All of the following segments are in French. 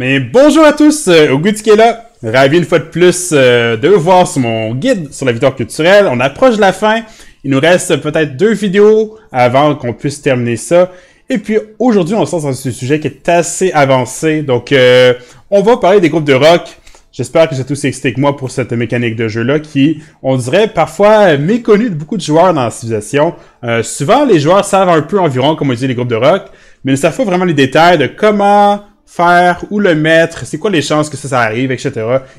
Mais bonjour à tous, euh, au là. Ravi une fois de plus euh, de vous voir sur mon guide sur la victoire culturelle. On approche de la fin. Il nous reste peut-être deux vidéos avant qu'on puisse terminer ça. Et puis aujourd'hui, on sent dans ce sujet qui est assez avancé. Donc, euh, on va parler des groupes de rock. J'espère que vous êtes aussi excités que moi pour cette mécanique de jeu-là qui, on dirait, parfois méconnue de beaucoup de joueurs dans la civilisation. Euh, souvent, les joueurs savent un peu environ, comme on les groupes de rock, mais ne savent pas vraiment les détails de comment faire, où le mettre, c'est quoi les chances que ça, ça arrive, etc.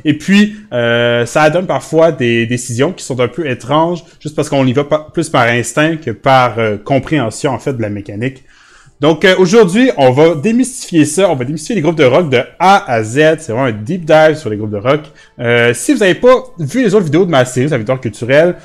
Et puis, euh, ça donne parfois des décisions qui sont un peu étranges, juste parce qu'on y va plus par instinct que par euh, compréhension, en fait, de la mécanique. Donc, euh, aujourd'hui, on va démystifier ça. On va démystifier les groupes de rock de A à Z. C'est vraiment un deep dive sur les groupes de rock. si vous n'avez pas vu les autres vidéos de ma série, la victoire culturelle,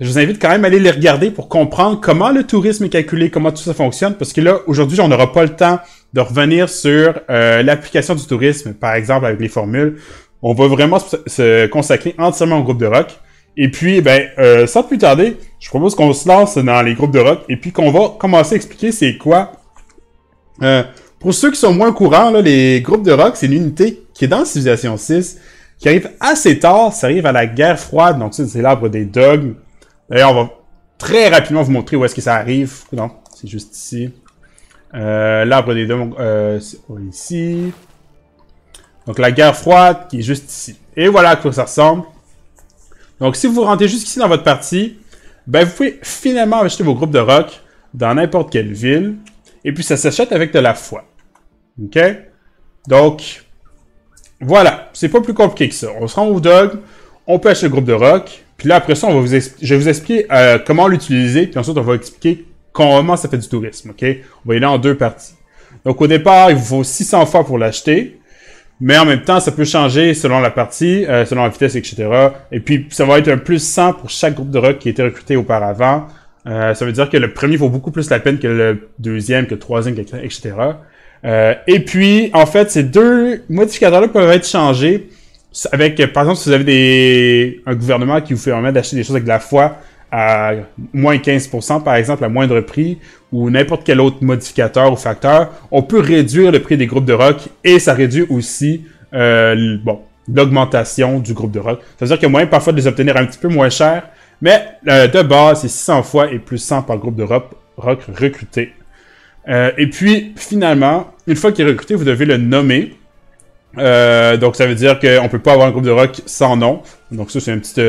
je vous invite quand même à aller les regarder pour comprendre comment le tourisme est calculé, comment tout ça fonctionne, parce que là, aujourd'hui, on n'aura pas le temps de revenir sur euh, l'application du tourisme, par exemple avec les formules. On va vraiment se consacrer entièrement au groupe de rock. Et puis, ben, euh, sans plus tarder, je propose qu'on se lance dans les groupes de rock et puis qu'on va commencer à expliquer c'est quoi. Euh, pour ceux qui sont moins courants, là, les groupes de rock, c'est une unité qui est dans Civilisation 6, qui arrive assez tard, ça arrive à la guerre froide, donc c'est l'arbre des dogmes. D'ailleurs, on va très rapidement vous montrer où est-ce que ça arrive. Non, c'est juste ici. Euh, l'arbre des deux, euh, oh, ici. Donc la guerre froide qui est juste ici. Et voilà à quoi ça ressemble. Donc si vous rentrez jusqu'ici dans votre partie, ben vous pouvez finalement acheter vos groupes de rock dans n'importe quelle ville. Et puis ça s'achète avec de la foi. OK? Donc, voilà. C'est pas plus compliqué que ça. On se rend au dog, on peut acheter le groupe de rock. Puis là, après ça, je vais vous expliquer euh, comment l'utiliser. Puis ensuite, on va expliquer comment ça fait du tourisme, OK? On va y aller en deux parties. Donc, au départ, il vous faut 600 fois pour l'acheter. Mais en même temps, ça peut changer selon la partie, euh, selon la vitesse, etc. Et puis, ça va être un plus 100 pour chaque groupe de rock qui a été recruté auparavant. Euh, ça veut dire que le premier vaut beaucoup plus la peine que le deuxième, que le troisième, etc. Euh, et puis, en fait, ces deux modificateurs-là peuvent être changés avec, par exemple, si vous avez des, un gouvernement qui vous permet d'acheter des choses avec de la foi, à moins 15%, par exemple, à moindre prix, ou n'importe quel autre modificateur ou facteur, on peut réduire le prix des groupes de rock et ça réduit aussi euh, bon, l'augmentation du groupe de rock. Ça veut dire qu'il y a moyen parfois de les obtenir un petit peu moins cher, mais euh, de base, c'est 600 fois et plus 100 par groupe de rock, recruté. Euh, et puis, finalement, une fois qu'il est recruté, vous devez le nommer. donc, ça veut dire qu'on ne peut pas avoir un groupe de rock sans nom. Donc, ça, c'est un petit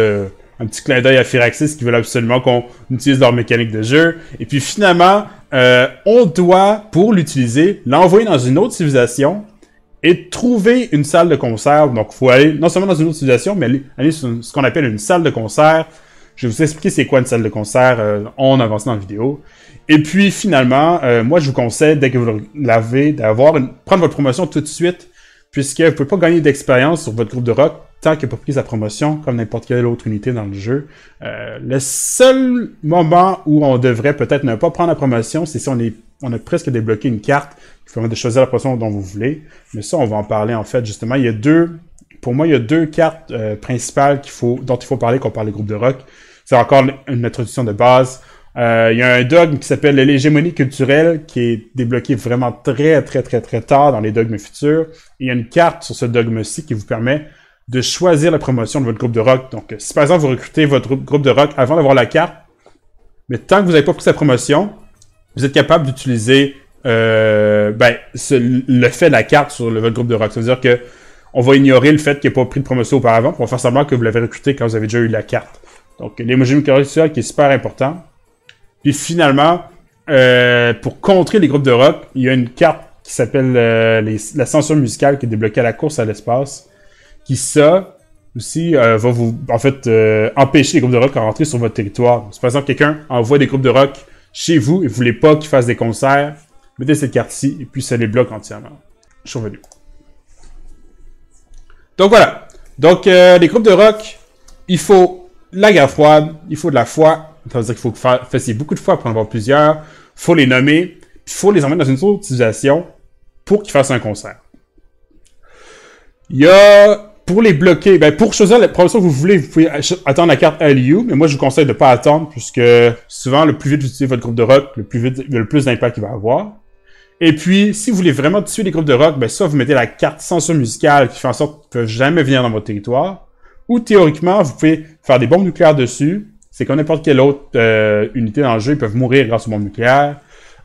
un petit clin d'œil à Firaxis qui veulent absolument qu'on utilise leur mécanique de jeu. Et puis finalement, euh, on doit, pour l'utiliser, l'envoyer dans une autre civilisation et trouver une salle de concert. Donc, il faut aller non seulement dans une autre civilisation, mais aller, sur ce qu'on appelle une salle de concert. Je vais vous expliquer c'est quoi une salle de concert euh, en avançant dans la vidéo. Et puis finalement, euh, moi je vous conseille, dès que vous l'avez, d'avoir une... prendre votre promotion tout de suite, puisque vous ne pouvez pas gagner d'expérience sur votre groupe de rock tant qu'il n'a pas pris sa promotion, comme n'importe quelle autre unité dans le jeu. Euh, le seul moment où on devrait peut-être ne pas prendre la promotion, c'est si on, est, on a presque débloqué une carte qui permet de choisir la promotion dont vous voulez. Mais ça, on va en parler en fait, justement. Il y a deux, pour moi, il y a deux cartes euh, principales qu'il faut, dont il faut parler quand on parle des groupes de rock. C'est encore une introduction de base. Euh, il y a un dogme qui s'appelle l'hégémonie culturelle qui est débloqué vraiment très, très, très, très tard dans les dogmes futurs. il y a une carte sur ce dogme-ci qui vous permet de choisir la promotion de votre groupe de rock. Donc, euh, si par exemple vous recrutez votre groupe de rock avant d'avoir la carte, mais tant que vous n'avez pas pris sa promotion, vous êtes capable d'utiliser euh, ben, le fait de la carte sur le, votre groupe de rock. Ça veut dire que on va ignorer le fait qu'il n'y pas pris de promotion auparavant pour faire semblant que vous l'avez recruté quand vous avez déjà eu la carte. Donc, l'emoji ça qui est super important. Puis finalement, euh, pour contrer les groupes de rock, il y a une carte qui s'appelle l'ascension la musicale qui est débloquée à la course à l'espace ça, aussi, euh, va vous, en fait, euh, empêcher les groupes de rock à rentrer sur votre territoire. Si par exemple, quelqu'un envoie des groupes de rock chez vous et vous voulez pas qu'ils fassent des concerts, mettez cette carte-ci et puis ça les bloque entièrement. Je suis revenu. Donc voilà. Donc, euh, les groupes de rock, il faut la guerre froide, il faut de la foi. c'est veut dire qu'il faut que vous beaucoup de fois pour en avoir plusieurs. Il faut les nommer. Il faut les emmener dans une autre utilisation pour qu'ils fassent un concert. Il y a pour les bloquer, ben, pour choisir la chose que vous voulez, vous pouvez attendre la carte LU, mais moi je vous conseille de ne pas attendre puisque souvent le plus vite vous utilisez votre groupe de rock, le plus vite, le plus d'impact qu'il va avoir. Et puis, si vous voulez vraiment tuer les groupes de rock, ben soit vous mettez la carte censure musicale qui fait en sorte qu'ils ne peuvent jamais venir dans votre territoire, ou théoriquement, vous pouvez faire des bombes nucléaires dessus. C'est comme n'importe quelle autre euh, unité dans le jeu, ils peuvent mourir grâce aux bombes nucléaires.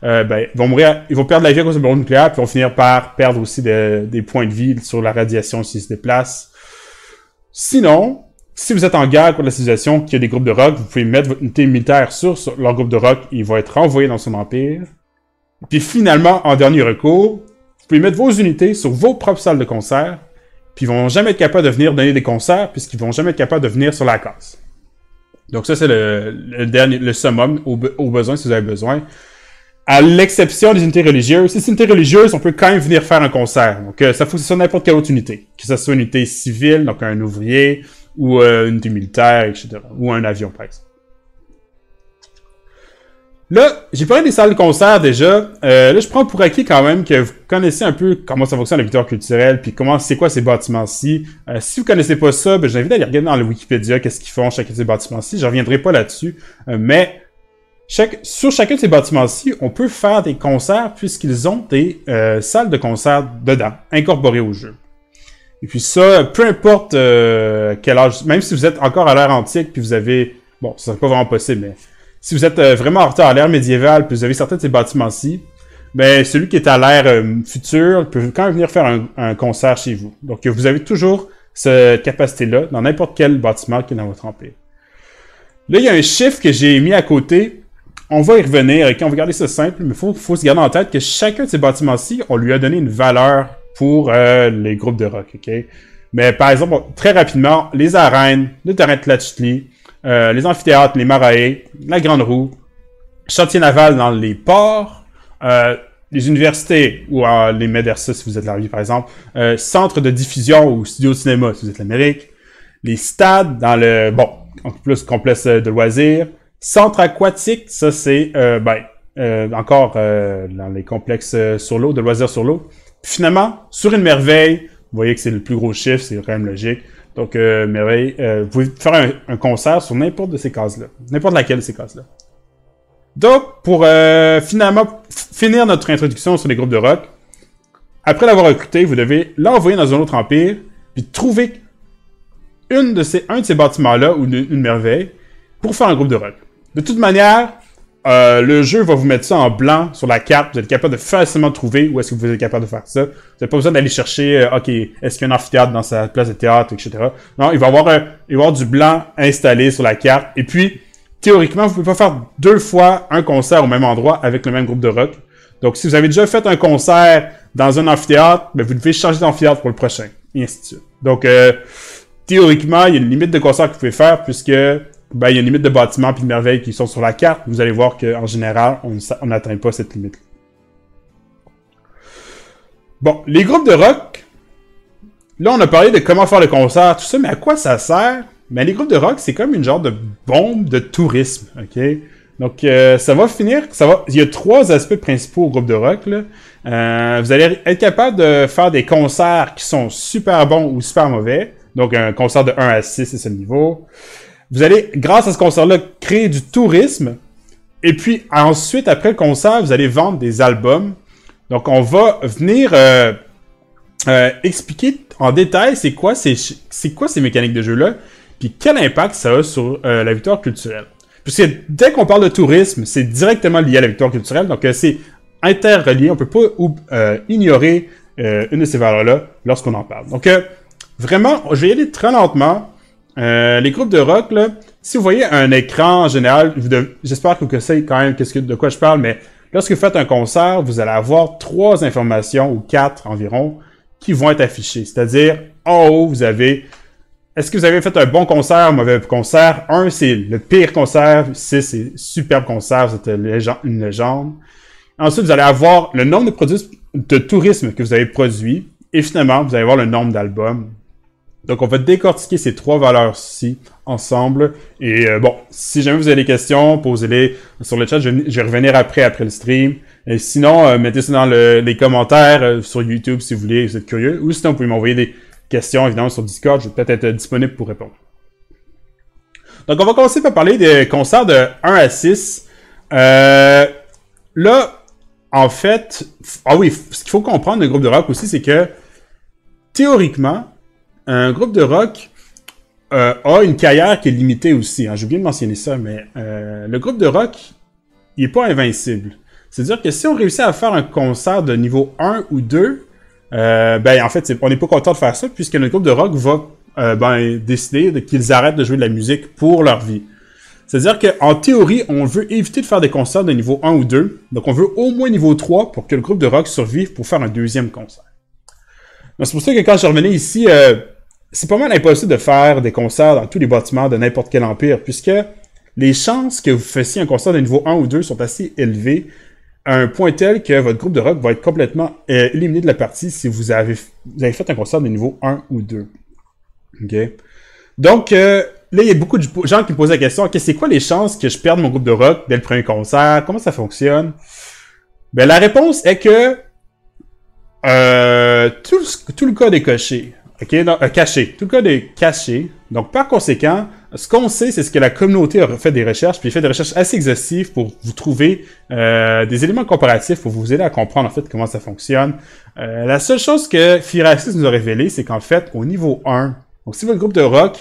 Euh, ben, ils, vont mourir, ils vont perdre la vie à cause bombes nucléaires, puis ils vont finir par perdre aussi des points de vie sur la radiation s'ils se déplacent. Sinon, si vous êtes en guerre contre la civilisation, qu'il y a des groupes de rock, vous pouvez mettre votre unité militaire sur, leur groupe de rock, ils vont être renvoyés dans son empire. Puis finalement, en dernier recours, vous pouvez mettre vos unités sur vos propres salles de concert, puis ils vont jamais être capables de venir donner des concerts, puisqu'ils vont jamais être capables de venir sur la case. Donc ça, c'est le, dernier, le summum au besoin, si vous avez besoin à l'exception des unités religieuses, si c'est une unité religieuse, on peut quand même venir faire un concert. Donc, euh, ça fonctionne n'importe quelle autre unité, que ce soit une unité civile, donc un ouvrier, ou euh, une unité militaire, etc., ou un avion, par exemple. Là, j'ai parlé des salles de concert déjà. Euh, là, je prends pour acquis quand même que vous connaissez un peu comment ça fonctionne la victoire culturelle, puis comment c'est quoi ces bâtiments-ci. Euh, si vous connaissez pas ça, ben, j'invite à aller regarder dans le Wikipédia qu'est-ce qu'ils font chacun de ces bâtiments-ci. Je reviendrai pas là-dessus, mais sur chacun de ces bâtiments-ci, on peut faire des concerts puisqu'ils ont des euh, salles de concert dedans, incorporées au jeu. Et puis ça, peu importe euh, quel âge, même si vous êtes encore à l'ère antique, puis vous avez... Bon, ce serait pas vraiment possible, mais... Si vous êtes euh, vraiment en retard à l'ère médiévale, puis vous avez certains de ces bâtiments-ci, ben, celui qui est à l'ère future peut quand même venir faire un, un, concert chez vous. Donc vous avez toujours cette capacité-là dans n'importe quel bâtiment qui est dans votre empire. Là, il y a un chiffre que j'ai mis à côté on va y revenir, ok? On va garder ça simple, mais il faut, faut se garder en tête que chacun de ces bâtiments-ci, on lui a donné une valeur pour euh, les groupes de rock, ok? Mais par exemple, très rapidement, les arènes, le terrain de Tlachitli, euh, les amphithéâtres, les marais, la Grande Roue, chantier naval dans les ports, euh, les universités ou euh, les MEDERSA si vous êtes la par exemple, euh, centre de diffusion ou studio de cinéma si vous êtes l'Amérique, les stades dans le, bon, en plus complexe de loisirs, Centre aquatique, ça c'est euh, ben, euh, encore euh, dans les complexes sur l'eau, de loisirs sur l'eau. Finalement, sur une merveille, vous voyez que c'est le plus gros chiffre, c'est quand même logique. Donc, merveille, vous pouvez faire un, concert sur n'importe de ces cases-là, n'importe laquelle de ces cases-là. Donc, pour finalement finir notre introduction sur les groupes de rock, après l'avoir écouté vous devez l'envoyer dans un autre empire, puis trouver une de ces, un de ces bâtiments-là ou une merveille pour faire un groupe de rock. De toute manière, euh, le jeu va vous mettre ça en blanc sur la carte. Vous êtes capable de facilement trouver où est-ce que vous êtes capable de faire ça. Vous n'avez pas besoin d'aller chercher, euh, OK, est-ce qu'il y a un amphithéâtre dans sa place de théâtre, etc. Non, il va y avoir, euh, il va avoir du blanc installé sur la carte. Et puis, théoriquement, vous pouvez pas faire deux fois un concert au même endroit avec le même groupe de rock. Donc, si vous avez déjà fait un concert dans un amphithéâtre, mais ben, vous devez changer d'amphithéâtre pour le prochain, et ainsi de suite. Donc, théoriquement, il y a une limite de concert que vous pouvez faire puisque ben, il y a une limite de bâtiments puis de merveilles qui sont sur la carte, vous allez voir qu'en général, on n'atteint pas cette limite. Bon, les groupes de rock, là on a parlé de comment faire le concert, tout ça, mais à quoi ça sert? Mais ben, les groupes de rock, c'est comme une genre de bombe de tourisme, ok? Donc, euh, ça va finir. Ça va. Il y a trois aspects principaux au groupe de rock. Euh, vous allez être capable de faire des concerts qui sont super bons ou super mauvais. Donc, un concert de 1 à 6, c'est ce niveau. Vous allez, grâce à ce concert-là, créer du tourisme. Et puis ensuite, après le concert, vous allez vendre des albums. Donc, on va venir euh, euh, expliquer en détail c'est quoi, ces, quoi ces mécaniques de jeu-là, puis quel impact ça a sur euh, la victoire culturelle. Puisque dès qu'on parle de tourisme, c'est directement lié à la victoire culturelle, donc c'est interrelié, on ne peut pas ignorer une de ces valeurs-là lorsqu'on en parle. Donc, vraiment, je vais y aller très lentement. Euh, les groupes de rock, là, si vous voyez un écran en général, j'espère que vous savez quand même de quoi je parle, mais lorsque vous faites un concert, vous allez avoir trois informations, ou quatre environ, qui vont être affichées. C'est-à-dire, en haut, vous avez est-ce que vous avez fait un bon concert, un mauvais concert? Un, c'est le pire concert. Six, c'est superbe concert. C'était une légende. Ensuite, vous allez avoir le nombre de, produits, de tourisme que vous avez produit. Et finalement, vous allez voir le nombre d'albums donc, on va décortiquer ces trois valeurs-ci ensemble. Et euh, bon, si jamais vous avez des questions, posez-les sur le chat. Je, vais revenir après, après le stream. Et sinon, euh, mettez ça dans les commentaires euh, sur YouTube si vous voulez, si vous êtes curieux. Ou sinon, vous pouvez m'envoyer des questions, évidemment, sur Discord. Je vais peut-être être disponible pour répondre. Donc, on va commencer par parler des concerts de 1 à 6. là, en fait... Ah oui, ce qu'il faut comprendre de groupe de rock aussi, c'est que théoriquement, un groupe de rock euh, a une carrière qui est limitée aussi. Hein. J'ai oublié de mentionner ça, mais euh, le groupe de rock, il n'est pas invincible. C'est-à-dire que si on réussit à faire un concert de niveau 1 ou 2, euh, ben en fait, on n'est pas content de faire ça, puisque notre groupe de rock va ben, décider qu'ils arrêtent de jouer de la musique pour leur vie. C'est-à-dire qu'en théorie, on veut éviter de faire des concerts de niveau 1 ou 2. Donc, on veut au moins niveau 3 pour que le groupe de rock survive pour faire un deuxième concert. C'est pour ça que quand je revenais ici, c'est pas mal impossible de faire des concerts dans tous les bâtiments de n'importe quel empire, puisque les chances que vous fassiez un concert de niveau 1 ou 2 sont assez élevées à un point tel que votre groupe de rock va être complètement euh, éliminé de la partie si vous avez, fait un concert de niveau 1 ou 2. OK? Donc, euh, là, il y a beaucoup de gens qui me posent la question OK, c'est quoi les chances que je perde mon groupe de rock dès le premier concert Comment ça fonctionne ben, La réponse est que euh, tout le code est coché. OK? Euh, caché. Tout le code est caché. Donc, par conséquent, ce qu'on sait, c'est ce que la communauté a fait des recherches, puis fait des recherches assez exhaustives pour vous trouver euh, des éléments comparatifs pour vous aider à comprendre en fait comment ça fonctionne. Euh, la seule chose que Firaxis nous a révélé, c'est qu'en fait, au niveau 1, donc si votre groupe de rock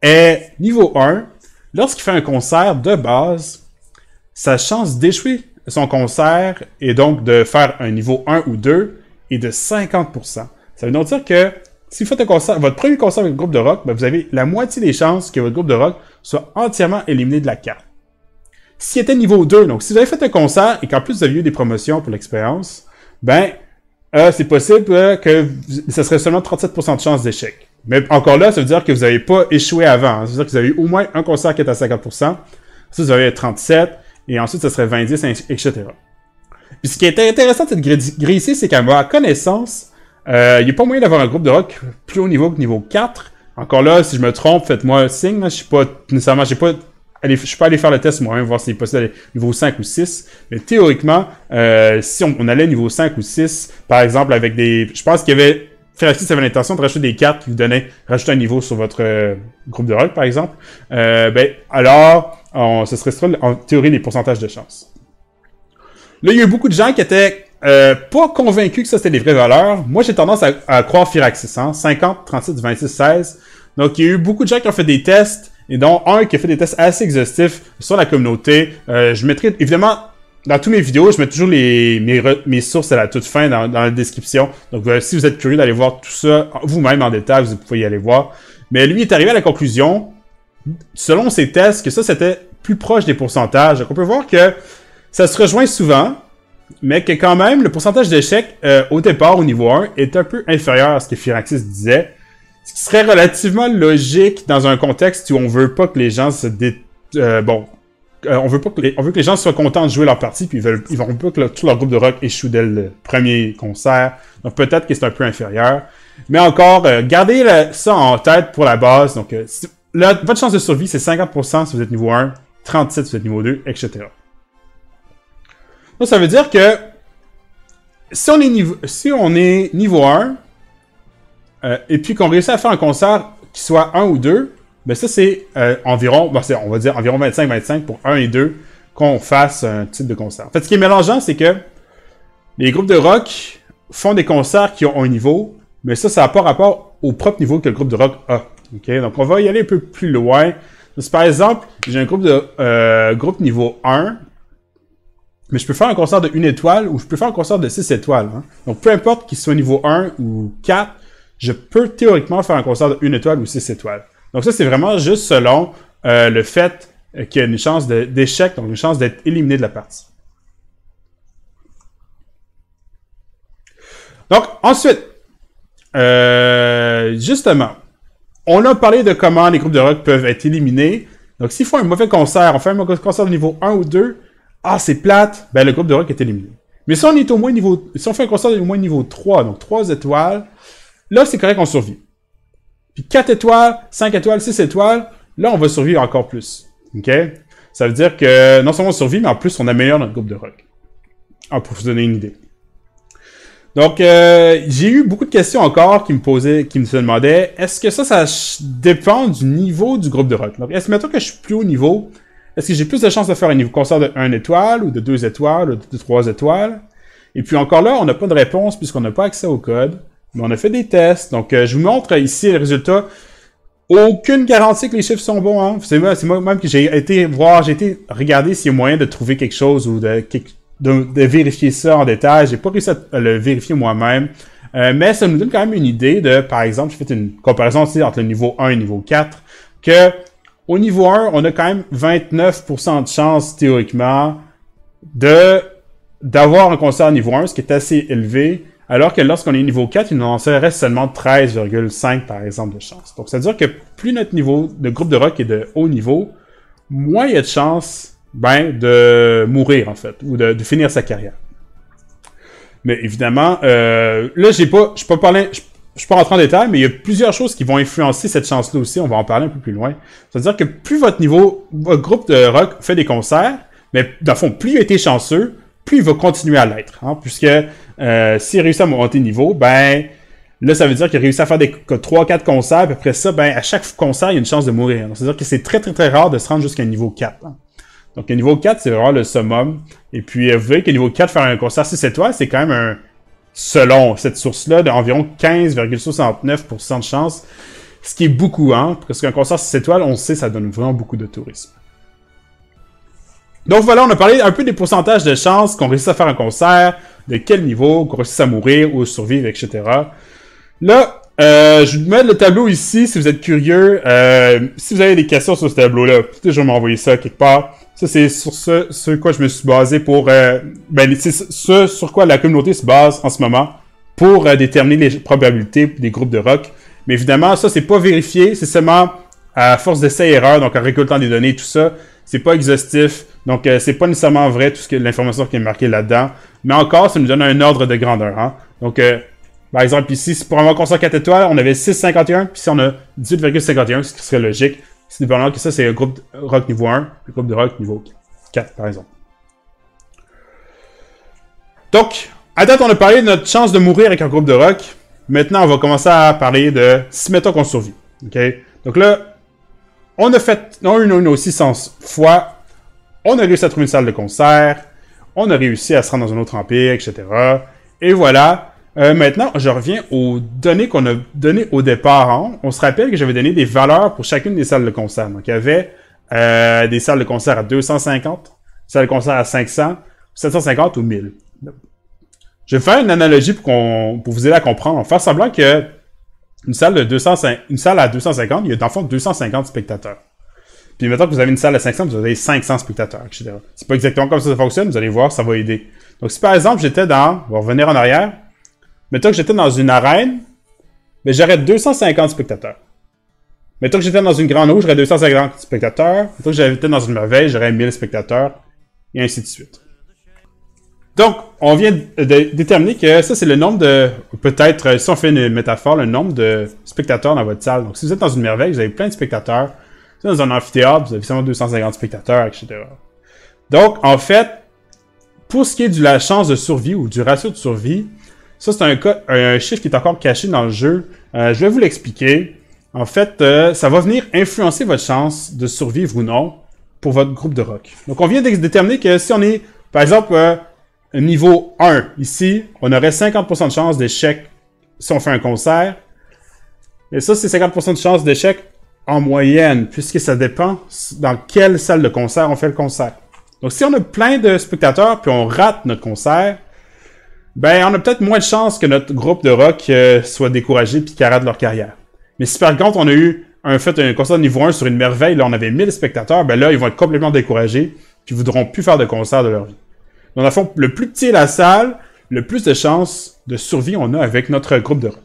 est niveau 1, lorsqu'il fait un concert de base, sa chance d'échouer son concert et donc de faire un niveau 1 ou 2 est de 50%. Ça veut donc dire que si vous faites un concert, votre premier concert avec un groupe de rock, ben, vous avez la moitié des chances que votre groupe de rock soit entièrement éliminé de la carte. S'il était niveau 2, donc si vous avez fait un concert et qu'en plus vous avez eu des promotions pour l'expérience, ben euh, c'est possible euh, que ce serait seulement 37% de chances d'échec. Mais encore là, ça veut dire que vous n'avez pas échoué avant. Hein. Ça veut dire que vous avez eu au moins un concert qui est à 50%. Ça, vous avez 37, et ensuite, ce serait 20, etc. Puis ce qui est intéressant de cette grille ici, c'est qu'à ma connaissance, il euh, n'y a pas moyen d'avoir un groupe de rock plus haut niveau que niveau 4. Encore là, si je me trompe, faites-moi un signe. Hein. Je suis pas nécessairement, j'ai pas je suis pas allé faire le test moi-même, voir s'il est possible d'aller niveau 5 ou 6. Mais théoriquement, euh, si on, allait niveau 5 ou 6, par exemple, avec des. Je pense qu'il y avait. Firaxis avait l'intention de rajouter des cartes qui vous donnaient rajouter un niveau sur votre euh, groupe de rock, par exemple. Euh, ben, alors, on, ce serait en théorie les pourcentages de chance. Là, il y a eu beaucoup de gens qui étaient euh, pas convaincu que ça, c'était des vraies valeurs. Moi, j'ai tendance à, croire Firaxis. Hein? 50, 37, 26, 16. Donc, il y a eu beaucoup de gens qui ont fait des tests, et dont un qui a fait des tests assez exhaustifs sur la communauté. Euh, je mettrai, évidemment, dans toutes mes vidéos, je mets toujours les, mes, sources à la toute fin dans, la description. Donc, euh, si vous êtes curieux d'aller voir tout ça vous-même en détail, vous pouvez y aller voir. Mais lui est arrivé à la conclusion, selon ses tests, que ça, c'était plus proche des pourcentages. Donc, on peut voir que ça se rejoint souvent, mais que quand même, le pourcentage d'échecs euh, au départ, au niveau 1, est un peu inférieur à ce que Firaxis disait. Ce qui serait relativement logique dans un contexte où on veut pas que les gens se dé... Euh, bon, euh, on veut pas que les... on veut que les gens soient contents de jouer leur partie, puis ils veulent, vont pas que tout leur groupe de rock échoue dès le premier concert. Donc peut-être que c'est un peu inférieur. Mais encore, gardez ça en tête pour la base. Donc votre chance de survie, c'est 50% si vous êtes niveau 1, 37 si vous êtes niveau 2, etc. Donc, ça veut dire que si on est niveau, si on est niveau 1, euh, et puis qu'on réussit à faire un concert qui soit 1 ou 2, ben ça c'est euh, environ, ben, on va dire environ 25-25 pour 1 et 2 qu'on fasse un type de concert. En fait, ce qui est mélangeant, c'est que les groupes de rock font des concerts qui ont un niveau, mais ça, ça n'a pas rapport au propre niveau que le groupe de rock a. Donc, on va y aller un peu plus loin. par exemple, j'ai un groupe de euh, groupe niveau 1 mais je peux faire un concert de une étoile ou je peux faire un concert de 6 étoiles. Hein. Donc peu importe qu'il soit niveau 1 ou 4, je peux théoriquement faire un concert de une étoile ou 6 étoiles. Donc ça, c'est vraiment juste selon euh, le fait qu'il y a une chance d'échec, donc une chance d'être éliminé de la partie. Donc ensuite, euh, justement, on a parlé de comment les groupes de rock peuvent être éliminés. Donc s'ils font un mauvais concert, on fait un concert de niveau 1 ou 2, ah, c'est plate. Ben, le groupe de rock est éliminé. Mais si on est au moins niveau, si on fait un constat au moins niveau 3, donc 3 étoiles, là, c'est correct, on survit. Puis 4 étoiles, 5 étoiles, 6 étoiles, là, on va survivre encore plus. OK? Ça veut dire que non seulement on survit, mais en plus, on améliore notre groupe de rock. Ah, pour vous donner une idée. Donc, euh, j'ai eu beaucoup de questions encore qui me posaient, qui me se demandaient, est-ce que ça, ça dépend du niveau du groupe de rock? est-ce, maintenant que je suis plus haut niveau, est-ce que j'ai plus de chances de faire un niveau concert de 1 étoile ou de 2 étoiles ou de 3 étoiles? Et puis encore là, on n'a pas de réponse puisqu'on n'a pas accès au code, mais on a fait des tests. Donc euh, je vous montre ici les résultats. Aucune garantie que les chiffres sont bons. Hein. C'est moi-même moi que j'ai été voir, j'ai été regarder s'il y a moyen de trouver quelque chose ou de, vérifier ça en détail. J'ai pas réussi à le vérifier moi-même. Euh, mais ça nous donne quand même une idée de, par exemple, je fais une comparaison aussi entre le niveau 1 et le niveau 4, que au niveau 1, on a quand même 29% de chance théoriquement de d'avoir un concert niveau 1, ce qui est assez élevé, alors que lorsqu'on est niveau 4, il en reste seulement 13,5 par exemple de chance. Donc, ça à dire que plus notre niveau de groupe de rock est de haut niveau, moins il y a de chance ben, de mourir, en fait, ou de, finir sa carrière. Mais évidemment, euh, là, j'ai pas, je peux parler, je peux rentrer en détail, mais il y a plusieurs choses qui vont influencer cette chance-là aussi. On va en parler un peu plus loin. C'est-à-dire que plus votre niveau, votre groupe de rock fait des concerts, mais dans fond, plus il a été chanceux, plus il va continuer à l'être. Hein. puisque euh, s'il réussit à monter niveau, ben là, ça veut dire qu'il a réussi à faire des 3-4 concerts, puis après ça, ben à chaque concert, il y a une chance de mourir. C'est-à-dire que c'est très, très, très rare de se rendre jusqu'à un niveau 4. Hein. Donc, le niveau 4, c'est vraiment le summum. Et puis, euh, vous voyez que niveau 4, faire un concert 6 étoiles, c'est quand même un, selon cette source-là, d'environ 15,69% de chance, ce qui est beaucoup, hein, parce qu'un concert 6 étoiles, on sait, ça donne vraiment beaucoup de tourisme. Donc voilà, on a parlé un peu des pourcentages de chances qu'on réussisse à faire un concert, de quel niveau, qu'on réussisse à mourir ou survivre, etc. Là, euh, je vous mets le tableau ici si vous êtes curieux. Euh, si vous avez des questions sur ce tableau-là, vous pouvez toujours m'envoyer ça quelque part. Ça, c'est sur ce sur quoi je me suis basé pour. Euh, ben, c'est ce sur quoi la communauté se base en ce moment pour euh, déterminer les probabilités des groupes de rock. Mais évidemment, ça, c'est pas vérifié, c'est seulement à force d'essais et erreurs, donc en récoltant des données, et tout ça. C'est pas exhaustif, donc euh, c'est pas nécessairement vrai tout ce que l'information qui est marquée là-dedans. Mais encore, ça nous donne un ordre de grandeur. Hein. Donc, par exemple, ici, pour avoir concert 4 étoiles, on avait 6,51, puis ici, on a 18,51, ce qui serait logique. C'est dépendant que ça, c'est le groupe de rock niveau 1, le groupe de rock niveau 4, par exemple. Donc, à date, on a parlé de notre chance de mourir avec un groupe de rock. Maintenant, on va commencer à parler de si mettons qu'on survit. OK? Donc là, on a fait, non, une, une aussi fois. On a réussi à trouver une salle de concert. On a réussi à se rendre dans un autre empire, etc. Et voilà, euh, maintenant, je reviens aux données qu'on a données au départ. Hein. On se rappelle que j'avais donné des valeurs pour chacune des salles de concert. Donc, il y avait euh, des salles de concert à 250, salles de concert à 500, 750 ou 1000. Je vais faire une analogie pour, qu'on, pour vous aider à comprendre. Faire semblant que une salle, de 250, une salle à 250, il y a dans le fond 250 spectateurs. Puis maintenant que vous avez une salle à 500, vous avez 500 spectateurs, etc. C'est pas exactement comme ça que ça fonctionne, vous allez voir, ça va aider. Donc si par exemple j'étais dans, on va revenir en arrière, Mettons que j'étais dans une arène, mais j'aurais 250 spectateurs. Mettons que j'étais dans une grande eau, j'aurais 250 spectateurs. Mettons que j'étais dans une merveille, j'aurais 1000 spectateurs. Et ainsi de suite. Donc, on vient de déterminer que ça, c'est le nombre de, peut-être, euh, si on fait une métaphore, le nombre de spectateurs dans votre salle. Donc, si vous êtes dans une merveille, vous avez plein de spectateurs. Si vous êtes dans un amphithéâtre, vous avez seulement 250 spectateurs, etc. Donc, en fait, pour ce qui est de la chance de survie ou du ratio de survie, ça, c'est un, chiffre qui est encore caché dans le jeu. Euh, je vais vous l'expliquer. En fait, euh, ça va venir influencer votre chance de survivre ou non pour votre groupe de rock. Donc, on vient de déterminer que si on est, par exemple, euh, niveau 1 ici, on aurait 50% de chance d'échec si on fait un concert. Et ça, c'est 50% de chance d'échec en moyenne, puisque ça dépend dans quelle salle de concert on fait le concert. Donc, si on a plein de spectateurs puis on rate notre concert, ben, on a peut-être moins de chances que notre groupe de rock euh, soit découragé puis de leur carrière. Mais si par contre, on a eu un concert de niveau 1 sur une merveille, là, on avait 1000 spectateurs, ben là, ils vont être complètement découragés puis voudront plus faire de concert de leur vie. Donc, le fond, le plus petit la salle, le plus de chances de survie on a avec notre groupe de rock.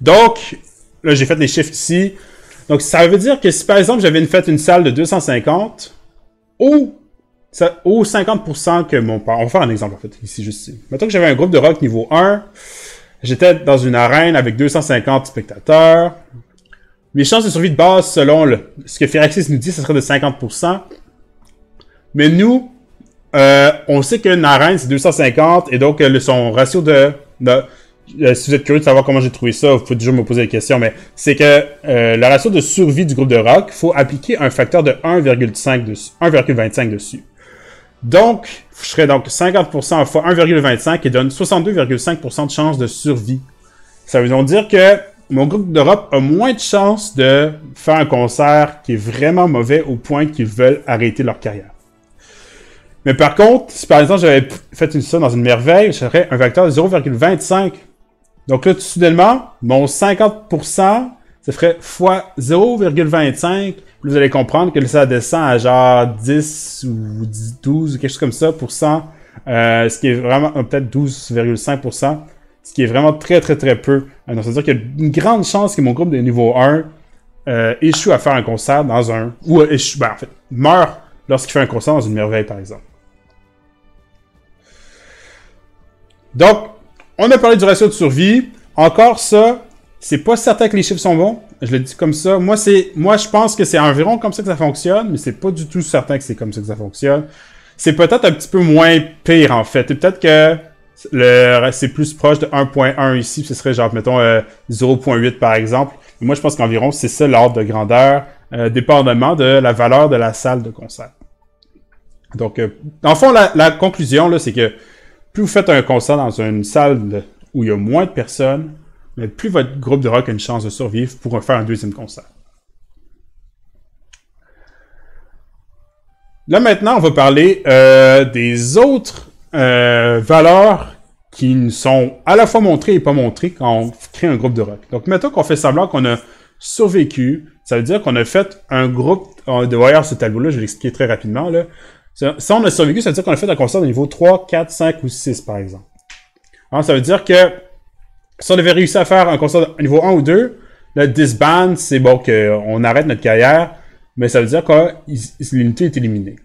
Donc, là, j'ai fait les chiffres ici. Donc, ça veut dire que si par exemple, j'avais une fête, une salle de 250, ou ça, au 50% que mon père... On va faire un exemple, en fait, ici, juste ici. Mettons que j'avais un groupe de rock niveau 1. J'étais dans une arène avec 250 spectateurs. Mes chances de survie de base, selon le, ce que Firaxis nous dit, ce serait de 50%. Mais nous, euh, on sait qu'une arène, c'est 250, et donc euh, son ratio de... de euh, si vous êtes curieux de savoir comment j'ai trouvé ça, vous pouvez toujours me poser la question, mais c'est que le ratio de survie du groupe de rock, il faut appliquer un facteur de 1,5 dessus, 1,25 dessus. Donc, je serais donc 50% fois 1,25 qui donne 62,5% de chance de survie. Ça veut donc dire que mon groupe d'Europe a moins de chances de faire un concert qui est vraiment mauvais au point qu'ils veulent arrêter leur carrière. Mais par contre, si par exemple j'avais fait une somme dans une merveille, j'aurais un facteur de 0,25. Donc là, tout soudainement, mon 50%, ça ferait x 0,25 vous allez comprendre que ça descend à genre 10 ou 12 ou quelque chose comme ça pour 100. Euh, ce qui est vraiment euh, peut-être 12,5%, ce qui est vraiment très très très peu. Euh, c'est-à-dire qu'il y a une grande chance que mon groupe de niveau 1 échoue à faire un concert dans un... ou échoue, ben, en fait, meurt lorsqu'il fait un concert dans une merveille par exemple. Donc, on a parlé du ratio de survie. Encore ça, c'est pas certain que les chiffres sont bons. Je le dis comme ça. Moi, c'est, moi, je pense que c'est environ comme ça que ça fonctionne, mais c'est pas du tout certain que c'est comme ça que ça fonctionne. C'est peut-être un petit peu moins pire, en fait. Et peut-être que le, c'est plus proche de 1.1 ici, ce serait genre, mettons, 0.8 euh, par exemple. Mais moi, je pense qu'environ, c'est ça l'ordre de grandeur, euh, dépendamment de la valeur de la salle de concert. Donc, euh, en fond, la, conclusion, là, c'est que plus vous faites un concert dans une salle où il y a moins de personnes, mais plus votre groupe de rock a une chance de survivre pour faire un deuxième concert. Là maintenant, on va parler euh, des autres euh, valeurs qui sont à la fois montrées et pas montrées quand on crée un groupe de rock. Donc maintenant qu'on fait semblant qu'on a survécu, ça veut dire qu'on a fait un groupe euh, de voyage' ce tableau-là, je vais l'expliquer très rapidement. Là. Si on a survécu, ça veut dire qu'on a fait un concert de niveau 3, 4, 5 ou 6 par exemple. Alors, ça veut dire que si on avait réussi à faire un concert niveau 1 ou 2, le disband, c'est bon qu'on arrête notre carrière, mais ça veut dire que l'unité est éliminée.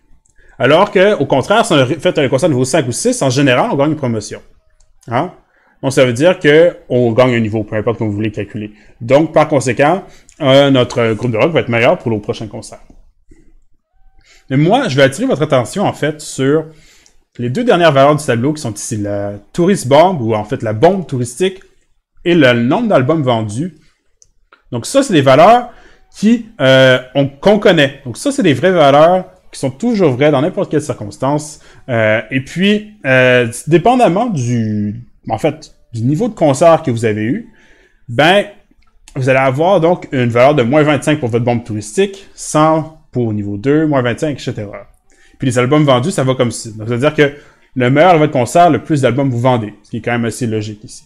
Alors que, au contraire, si on fait un concert niveau 5 ou 6, en général, on gagne une promotion. Hein? Donc, ça veut dire qu'on gagne un niveau, peu importe comment vous voulez calculer. Donc, par conséquent, euh, notre groupe de rock va être meilleur pour nos prochains concerts. Mais moi, je vais attirer votre attention, en fait, sur les deux dernières valeurs du tableau qui sont ici, la tourist bomb, ou en fait la bombe touristique, et le nombre d'albums vendus. Donc ça, c'est des valeurs qui euh, qu'on connaît. Donc ça, c'est des vraies valeurs qui sont toujours vraies dans n'importe quelle circonstance. Euh, et puis, euh, dépendamment du, en fait, du niveau de concert que vous avez eu, ben, vous allez avoir donc une valeur de moins 25 pour votre bombe touristique, 100 pour niveau 2, moins 25, etc. Puis les albums vendus, ça va comme ça. C'est-à-dire que le meilleur de votre concert, le plus d'albums vous vendez, ce qui est quand même assez logique ici.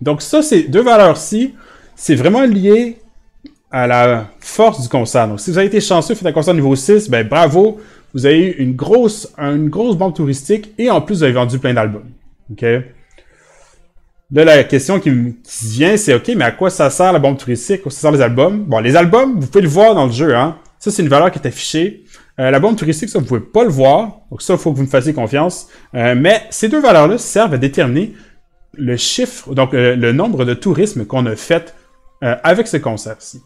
Donc ça, ces deux valeurs-ci, c'est vraiment lié à la force du concert. Donc si vous avez été chanceux, faites un concert niveau 6, ben bravo, vous avez eu une grosse, une grosse bombe touristique et en plus, vous avez vendu plein d'albums. OK? Là, la question qui, vient, c'est OK, mais à quoi ça sert la bombe touristique? À quoi ça sert les albums? Bon, les albums, vous pouvez le voir dans le jeu, hein? Ça, c'est une valeur qui est affichée. Euh, la bombe touristique, ça, vous pouvez pas le voir. Donc ça, il faut que vous me fassiez confiance. Euh, mais ces deux valeurs-là servent à déterminer le chiffre, donc euh, le nombre de tourismes qu'on a fait euh, avec ce concert-ci.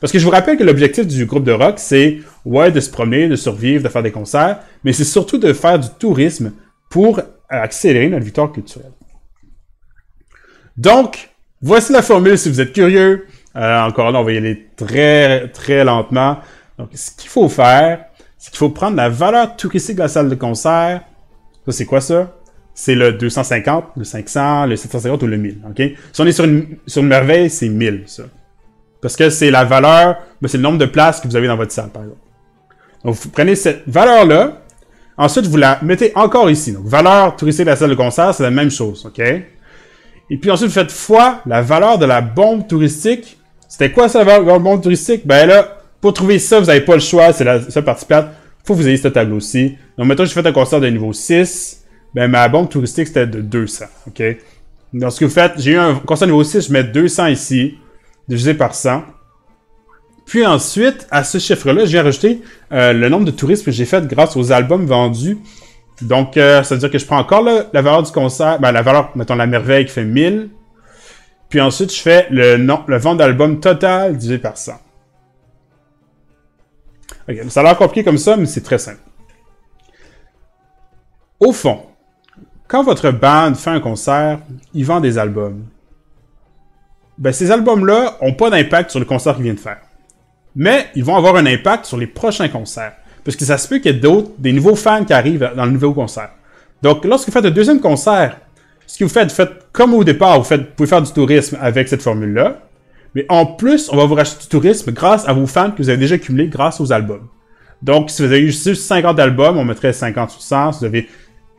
Parce que je vous rappelle que l'objectif du groupe de rock, c'est ouais, de se promener, de survivre, de faire des concerts, mais c'est surtout de faire du tourisme pour accélérer notre victoire culturelle. Donc, voici la formule si vous êtes curieux. Euh, encore là, on va y aller très, très lentement. Donc, ce qu'il faut faire, c'est qu'il faut prendre la valeur touristique de la salle de concert. Ça, c'est quoi ça? c'est le 250, le 500, le 750 ou le 1000. ok? Si on est sur une, sur merveille, c'est 1000, ça. Parce que c'est la valeur, ben, c'est le nombre de places que vous avez dans votre salle, par exemple. Donc, vous prenez cette valeur-là, ensuite, vous la mettez encore ici. Donc, valeur touristique de la salle de concert, c'est la même chose, OK? Et puis ensuite, vous faites fois la valeur de la bombe touristique. C'était quoi ça, valeur de la bombe touristique? Ben là, pour trouver ça, vous n'avez pas le choix, c'est la seule partie plate. Faut que vous ayez ce tableau-ci. Donc, maintenant je fais un concert de niveau 6 ben, ma bombe touristique, c'était de 200. OK? Donc, ce que vous faites, j'ai eu un concert niveau 6, je mets 200 ici, divisé par 100. Puis ensuite, à ce chiffre-là, je rajouté rajouter euh, le nombre de touristes que j'ai fait grâce aux albums vendus. Donc, euh, ça veut dire que je prends encore la valeur du concert, ben, la valeur, mettons, la merveille qui fait 1000. Puis ensuite, je fais le, nom, le vent d'album total divisé par 100. Ok, ça a l'air compliqué comme ça, mais c'est très simple. Au fond, quand votre band fait un concert, il vend des albums. Ben, ces albums-là n'ont pas d'impact sur le concert qu'il vient de faire. Mais ils vont avoir un impact sur les prochains concerts. Parce que ça se peut qu'il y ait d'autres, des nouveaux fans qui arrivent dans le nouveau concert. Donc, lorsque vous faites un deuxième concert, ce que vous faites, vous faites comme au départ, vous, pouvez faire du tourisme avec cette formule-là. Mais en plus, on va vous racheter du tourisme grâce à vos fans que vous avez déjà cumulés grâce aux albums. Donc, si vous avez juste 50 albums, on mettrait 50 sur 100. vous avez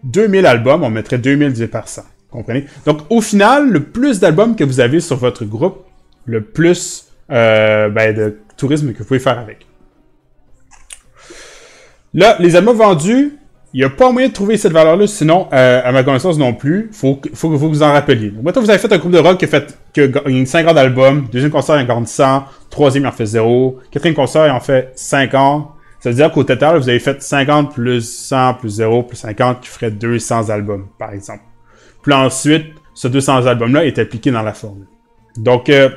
2000 albums, on mettrait 2000 divisé par 100. Comprenez? Donc, au final, le plus d'albums que vous avez sur votre groupe, le plus euh, ben, de tourisme que vous pouvez faire avec. Là, les albums vendus, il n'y a pas moyen de trouver cette valeur-là, sinon, euh, à ma connaissance non plus, faut, faut que vous vous en rappeliez. Donc, maintenant, vous avez fait un groupe de rock qui a fait 50 albums, deuxième concert, il en 100, troisième, il en fait 0, quatrième concert, il en fait 50, cest à dire qu'au total, vous avez fait 50 plus 100 plus 0 plus 50 qui ferait 200 albums, par exemple. Puis ensuite, ce 200 albums-là est appliqué dans la formule. Donc, euh,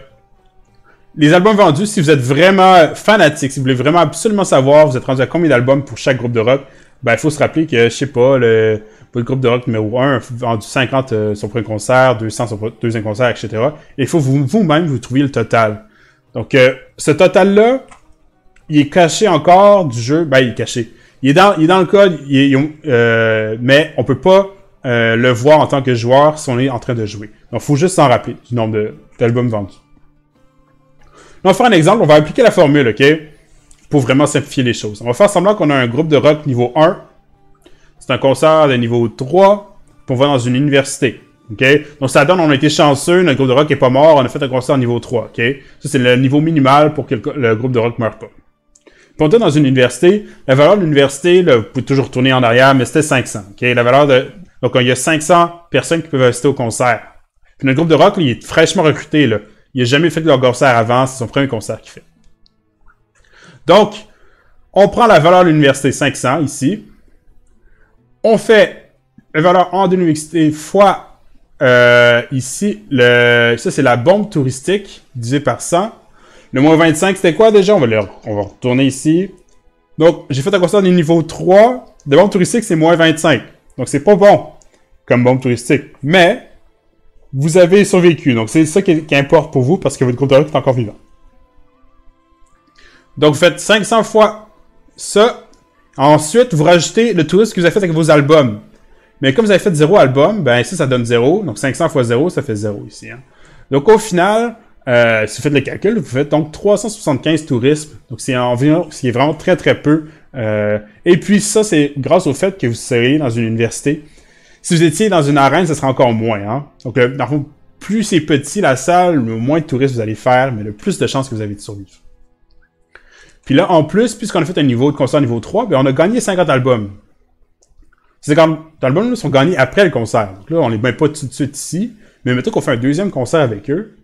les albums vendus, si vous êtes vraiment fanatique, si vous voulez vraiment absolument savoir, vous êtes rendu à combien d'albums pour chaque groupe de rock, ben, il faut se rappeler que, je sais pas, le, groupe de rock numéro 1 a vendu 50 euh, sur son premier concert, 200 son deuxième concert, etc. Et il faut vous-même vous, trouver le total. Donc, euh, ce total-là, il est caché encore du jeu. Ben, il est caché. Il est dans, il est dans le code, euh, mais on peut pas euh, le voir en tant que joueur si on est en train de jouer. Donc, faut juste s'en rappeler du nombre d'albums vendus. on va faire un exemple. On va appliquer la formule, OK? Pour vraiment simplifier les choses. On va faire semblant qu'on a un groupe de rock niveau 1. C'est un concert de niveau 3. Puis on va dans une université. OK? Donc, ça donne, on a été chanceux, notre groupe de rock est pas mort, on a fait un concert niveau 3. OK? Ça, c'est le niveau minimal pour que le, groupe de rock meure pas. Puis on dans une université, la valeur de l'université, vous pouvez toujours tourner en arrière, mais c'était 500. La valeur de... Donc, il y a 500 personnes qui peuvent assister au concert. Puis notre groupe de rock, est fraîchement recruté. Là. Il n'a jamais fait de leur concert avant, c'est son premier concert qu'il fait. Donc, on prend la valeur de l'université 500 ici. On fait la valeur en de l'université fois euh, ici, le, ça c'est la bombe touristique divisée par 100. Le moins 25, c'était quoi déjà? On va, on va retourner ici. Donc, j'ai fait la constat du niveau 3. De bombe touristique, c'est moins 25. Donc, c'est pas bon comme bombe touristique. Mais, vous avez survécu. Donc, c'est ça qui, importe pour vous parce que votre groupe est encore vivant. Donc, vous faites 500 fois ça. Ensuite, vous rajoutez le tourisme que vous avez fait avec vos albums. Mais comme vous avez fait 0 album, ben ici, ça donne 0. Donc, 500 fois 0, ça fait 0 ici. Hein. Donc, au final, euh, si vous faites le calcul, vous faites donc 375 touristes. Donc c'est environ, c'est vraiment très très peu. Euh, et puis ça, c'est grâce au fait que vous seriez dans une université. Si vous étiez dans une arène, ce serait encore moins. Hein. Donc euh, dans le plus c'est petit la salle, le moins de touristes vous allez faire, mais le plus de chances que vous avez de survivre. Puis là, en plus, puisqu'on a fait un niveau de concert niveau 3, ben on a gagné 50 albums. Ces 50 albums sont gagnés après le concert. Donc là, on les met pas tout de suite ici, mais mettons qu'on fait un deuxième concert avec eux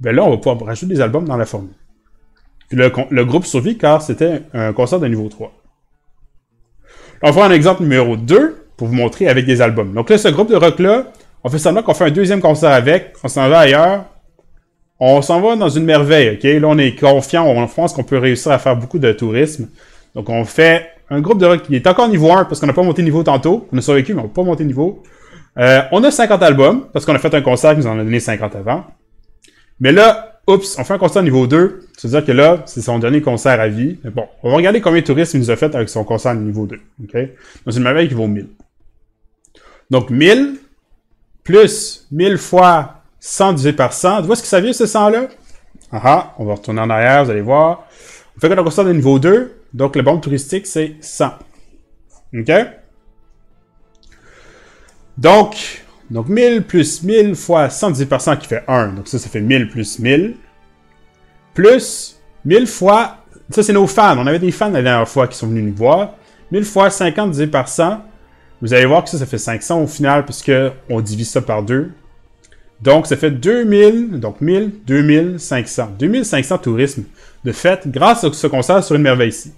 ben là, on va pouvoir rajouter des albums dans la formule. le, groupe survit car c'était un concert de niveau 3. On va faire un exemple numéro 2 pour vous montrer avec des albums. Donc là, ce groupe de rock-là, on fait semblant qu'on fait un deuxième concert avec, on s'en va ailleurs, on s'en va dans une merveille, OK? Là, on est confiant, on pense qu'on peut réussir à faire beaucoup de tourisme. Donc, on fait un groupe de rock qui est encore niveau 1 parce qu'on n'a pas monté niveau tantôt. On a survécu, mais on n'a pas monté niveau. Euh, on a 50 albums parce qu'on a fait un concert qui nous en a donné 50 avant. Mais là, oups, on fait un constat niveau 2. C'est-à-dire que là, c'est son dernier concert à vie. Mais bon, on va regarder combien de touristes il nous a fait avec son concert niveau 2. Donc, c'est une merveille qui vaut 1000. Donc, 1000 plus 1000 fois 100 divisé par 100. Tu vois ce que ça vient, ce 100-là? Ah ah, on va retourner en arrière, vous allez voir. On fait qu'on a constat de niveau 2, donc la bon touristique, c'est 100. OK? Donc, donc 1000 plus 1000 fois 110% qui fait 1. Donc ça, ça fait 1000 plus 1000. Plus 1000 fois... Ça, c'est nos fans. On avait des fans la dernière fois qui sont venus nous voir. 1000 fois 50 Vous allez voir que ça, ça fait 500 au final parce qu'on divise ça par 2. Donc, ça fait 2000, donc 1000, 2500. 2500 tourisme de fait grâce à ce concert sur une merveille ici.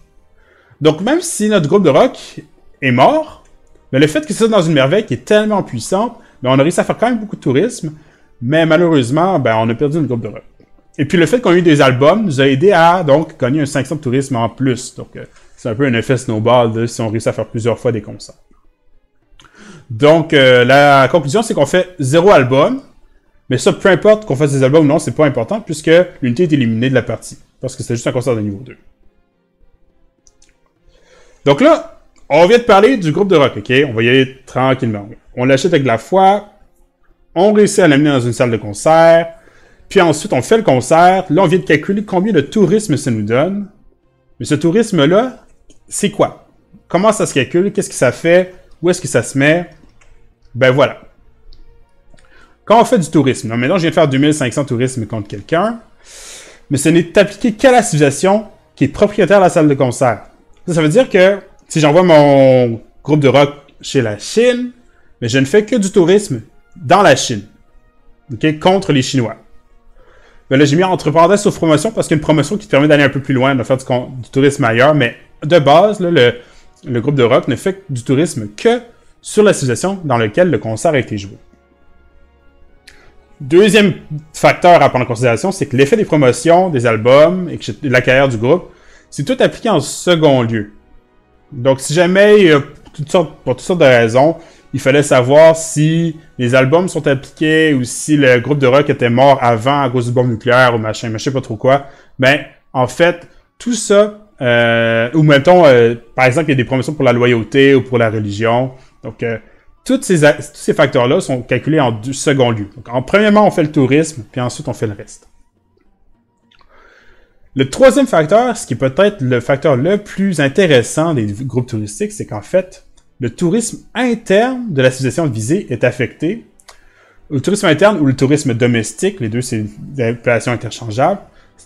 Donc, même si notre groupe de rock est mort, le fait que ça soit dans une merveille qui est tellement puissante, on a réussi à faire quand même beaucoup de tourisme, mais malheureusement, ben, on a perdu une groupe de Et puis le fait qu'on ait eu des albums nous a aidé à donc gagner un 500 de tourisme en plus. Donc euh, c'est un peu un effet snowball de si on réussit à faire plusieurs fois des concerts. Donc euh, la conclusion c'est qu'on fait zéro album, mais ça peu importe qu'on fasse des albums ou non, c'est pas important puisque l'unité est éliminée de la partie parce que c'est juste un concert de niveau 2. Donc là, on vient de parler du groupe de rock, OK? On va y aller tranquillement. On l'achète avec la foi. On réussit à l'amener dans une salle de concert. Puis ensuite, on fait le concert. Là, on vient de calculer combien de tourisme ça nous donne. Mais ce tourisme-là, c'est quoi? Comment ça se calcule? Qu'est-ce que ça fait? Où est-ce que ça se met? Ben voilà. Quand on fait du tourisme, maintenant je viens de faire 2500 tourismes contre quelqu'un, mais ce n'est appliqué qu'à la civilisation qui est propriétaire de la salle de concert. ça veut dire que si j'envoie mon groupe de rock chez la Chine, mais je ne fais que du tourisme dans la Chine. Contre les Chinois. Ben là, j'ai mis entre parenthèses sauf promotion parce qu'il y a une promotion qui te permet d'aller un peu plus loin, de faire du, tourisme ailleurs. Mais de base, le, le, groupe de rock ne fait du tourisme que sur la situation dans laquelle le concert a été joué. Deuxième facteur à prendre en considération, c'est que l'effet des promotions, des albums et la carrière du groupe, c'est tout appliqué en second lieu. Donc, si jamais, toutes sortes, pour toutes sortes de raisons, il fallait savoir si les albums sont appliqués ou si le groupe de rock était mort avant à cause du bombe nucléaire ou machin, mais je sais pas trop quoi. Ben, en fait, tout ça, euh, ou mettons, euh, par exemple, il y a des promotions pour la loyauté ou pour la religion. Donc, euh, toutes ces, tous ces facteurs-là sont calculés en second secondes lieu. Donc, en, premièrement, on fait le tourisme, puis ensuite, on fait le reste. Le troisième facteur, ce qui peut être le facteur le plus intéressant des groupes touristiques, c'est qu'en fait, le tourisme interne de la de visée est affecté. Le tourisme interne ou le tourisme domestique, les deux, c'est des appellations interchangeables.